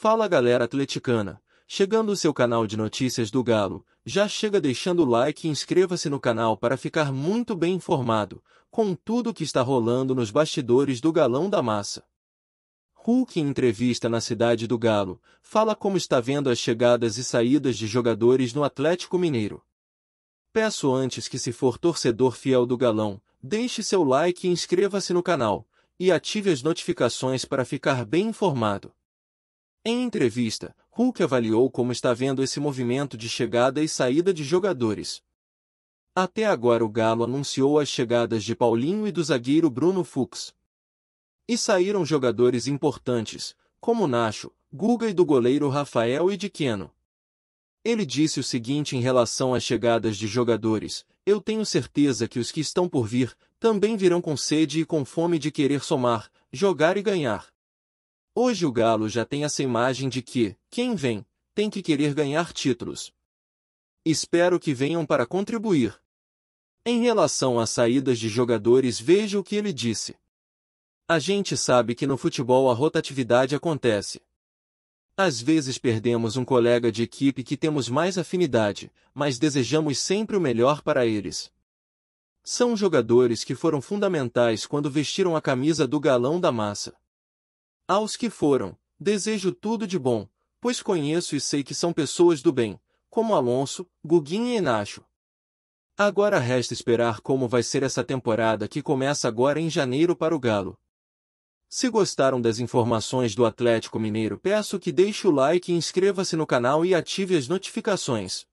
Fala galera atleticana, chegando o seu canal de notícias do Galo, já chega deixando o like e inscreva-se no canal para ficar muito bem informado, com tudo o que está rolando nos bastidores do Galão da Massa. Hulk em entrevista na cidade do Galo, fala como está vendo as chegadas e saídas de jogadores no Atlético Mineiro. Peço antes que se for torcedor fiel do Galão, deixe seu like e inscreva-se no canal, e ative as notificações para ficar bem informado. Em entrevista, Hulk avaliou como está vendo esse movimento de chegada e saída de jogadores. Até agora o Galo anunciou as chegadas de Paulinho e do zagueiro Bruno Fuchs. E saíram jogadores importantes, como Nacho, Guga e do goleiro Rafael e de Queno. Ele disse o seguinte em relação às chegadas de jogadores: Eu tenho certeza que os que estão por vir também virão com sede e com fome de querer somar, jogar e ganhar. Hoje o Galo já tem essa imagem de que, quem vem, tem que querer ganhar títulos. Espero que venham para contribuir. Em relação às saídas de jogadores, veja o que ele disse. A gente sabe que no futebol a rotatividade acontece. Às vezes perdemos um colega de equipe que temos mais afinidade, mas desejamos sempre o melhor para eles. São jogadores que foram fundamentais quando vestiram a camisa do galão da massa. Aos que foram, desejo tudo de bom, pois conheço e sei que são pessoas do bem, como Alonso, Guguinha e Nacho. Agora resta esperar como vai ser essa temporada que começa agora em janeiro para o Galo. Se gostaram das informações do Atlético Mineiro, peço que deixe o like e inscreva-se no canal e ative as notificações.